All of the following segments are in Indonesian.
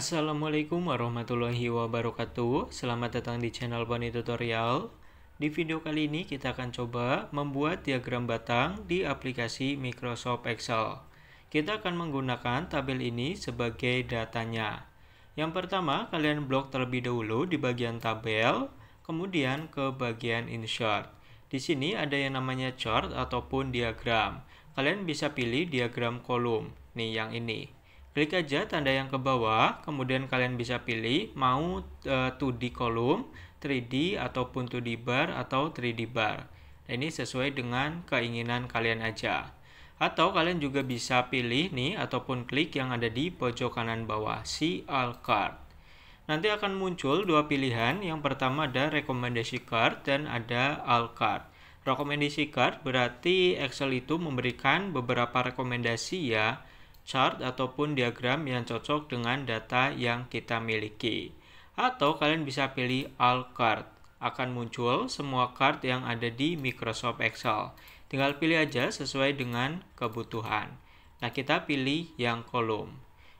Assalamualaikum warahmatullahi wabarakatuh Selamat datang di channel Boni Tutorial Di video kali ini kita akan coba membuat diagram batang di aplikasi Microsoft Excel Kita akan menggunakan tabel ini sebagai datanya Yang pertama kalian blok terlebih dahulu di bagian tabel Kemudian ke bagian insert Di sini ada yang namanya chart ataupun diagram Kalian bisa pilih diagram kolom Nih yang ini Klik aja tanda yang ke bawah, kemudian kalian bisa pilih mau uh, 2D kolom, 3D ataupun 2D bar atau 3D bar. Nah, ini sesuai dengan keinginan kalian aja. Atau kalian juga bisa pilih nih ataupun klik yang ada di pojok kanan bawah, si all card. Nanti akan muncul dua pilihan, yang pertama ada rekomendasi card dan ada all card. Rekomendasi card berarti Excel itu memberikan beberapa rekomendasi ya, chart ataupun diagram yang cocok dengan data yang kita miliki. Atau kalian bisa pilih all card. Akan muncul semua card yang ada di Microsoft Excel. Tinggal pilih aja sesuai dengan kebutuhan. Nah, kita pilih yang kolom.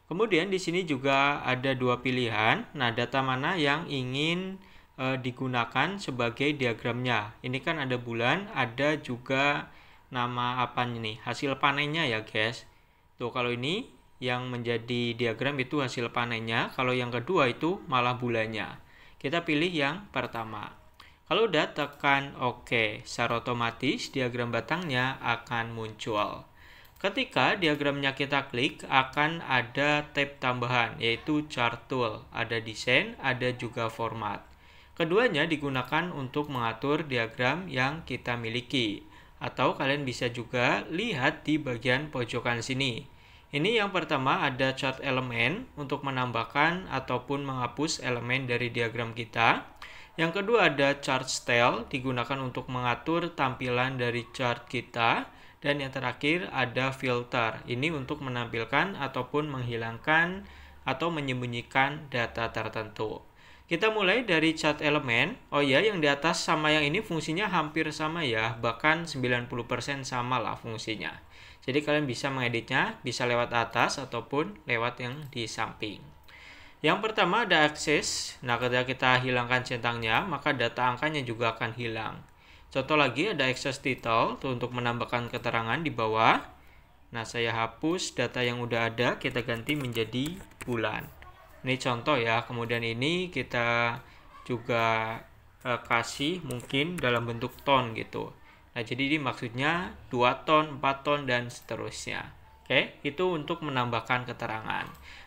Kemudian di sini juga ada dua pilihan. Nah, data mana yang ingin e, digunakan sebagai diagramnya? Ini kan ada bulan, ada juga nama apa nih, hasil panennya ya, guys. Tuh kalau ini yang menjadi diagram itu hasil panennya, kalau yang kedua itu malah bulannya. Kita pilih yang pertama. Kalau udah tekan OK, secara otomatis diagram batangnya akan muncul. Ketika diagramnya kita klik, akan ada tab tambahan, yaitu chart tool. Ada desain, ada juga format. Keduanya digunakan untuk mengatur diagram yang kita miliki atau kalian bisa juga lihat di bagian pojokan sini. Ini yang pertama ada chart elemen untuk menambahkan ataupun menghapus elemen dari diagram kita. Yang kedua ada chart style digunakan untuk mengatur tampilan dari chart kita. Dan yang terakhir ada filter. Ini untuk menampilkan ataupun menghilangkan atau menyembunyikan data tertentu. Kita mulai dari chart elemen. Oh ya, yang di atas sama yang ini fungsinya hampir sama ya, bahkan 90% sama lah fungsinya. Jadi kalian bisa mengeditnya, bisa lewat atas ataupun lewat yang di samping. Yang pertama ada akses. Nah, ketika kita hilangkan centangnya, maka data angkanya juga akan hilang. Contoh lagi ada access title, tuh untuk menambahkan keterangan di bawah. Nah, saya hapus data yang udah ada, kita ganti menjadi bulan ini contoh ya kemudian ini kita juga e, kasih mungkin dalam bentuk ton gitu nah jadi ini maksudnya 2 ton 4 ton dan seterusnya oke itu untuk menambahkan keterangan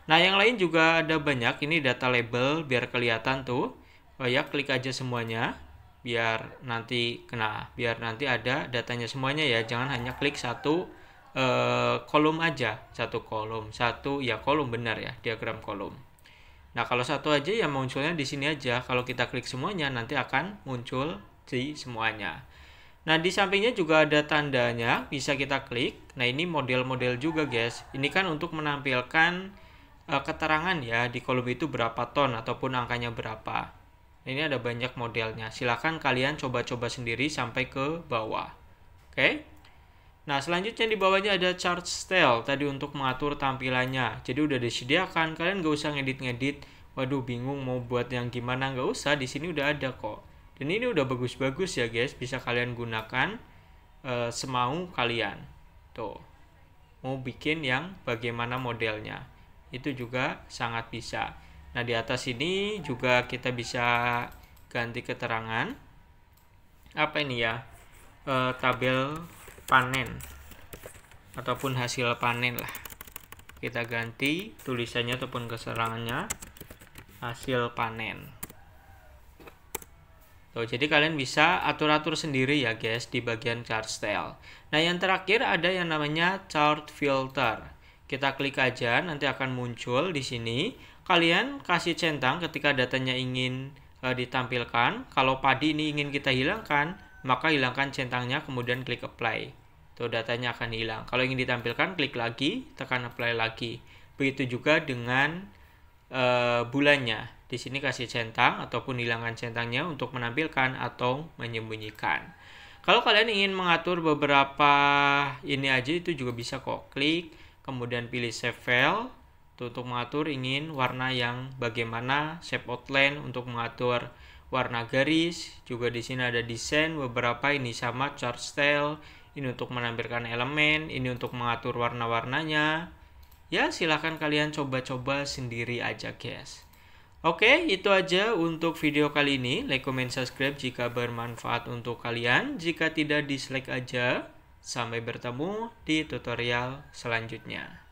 nah yang lain juga ada banyak ini data label biar kelihatan tuh oh ya klik aja semuanya biar nanti kena biar nanti ada datanya semuanya ya jangan hanya klik satu eh, kolom aja satu kolom satu ya kolom benar ya diagram kolom Nah, kalau satu aja yang munculnya di sini aja. Kalau kita klik semuanya nanti akan muncul di semuanya. Nah, di sampingnya juga ada tandanya, bisa kita klik. Nah, ini model-model juga, guys. Ini kan untuk menampilkan uh, keterangan ya di kolom itu berapa ton ataupun angkanya berapa. ini ada banyak modelnya. Silahkan kalian coba-coba sendiri sampai ke bawah. Oke. Okay? Nah, selanjutnya di bawahnya ada chart style tadi untuk mengatur tampilannya. Jadi udah disediakan, kalian gak usah ngedit-ngedit. Waduh, bingung mau buat yang gimana, gak usah, di sini udah ada kok. Dan ini udah bagus-bagus ya guys, bisa kalian gunakan e, semau kalian. Tuh, mau bikin yang bagaimana modelnya. Itu juga sangat bisa. Nah, di atas ini juga kita bisa ganti keterangan. Apa ini ya? E, tabel panen ataupun hasil panen lah kita ganti tulisannya ataupun keserangannya hasil panen Tuh, jadi kalian bisa atur-atur sendiri ya guys di bagian chart style. Nah yang terakhir ada yang namanya chart filter. Kita klik aja nanti akan muncul di sini. Kalian kasih centang ketika datanya ingin e, ditampilkan. Kalau padi ini ingin kita hilangkan, maka hilangkan centangnya kemudian klik apply. Tuh datanya akan hilang. Kalau ingin ditampilkan klik lagi, tekan apply lagi. Begitu juga dengan e, bulannya. Di sini kasih centang ataupun hilangkan centangnya untuk menampilkan atau menyembunyikan. Kalau kalian ingin mengatur beberapa ini aja itu juga bisa kok. Klik kemudian pilih save file Tuh, untuk mengatur ingin warna yang bagaimana shape outline untuk mengatur warna garis. Juga di sini ada desain beberapa ini sama chart style. Ini untuk menampilkan elemen, ini untuk mengatur warna-warnanya. Ya, silahkan kalian coba-coba sendiri aja, guys. Oke, itu aja untuk video kali ini. Like, comment, subscribe jika bermanfaat untuk kalian. Jika tidak, dislike aja. Sampai bertemu di tutorial selanjutnya.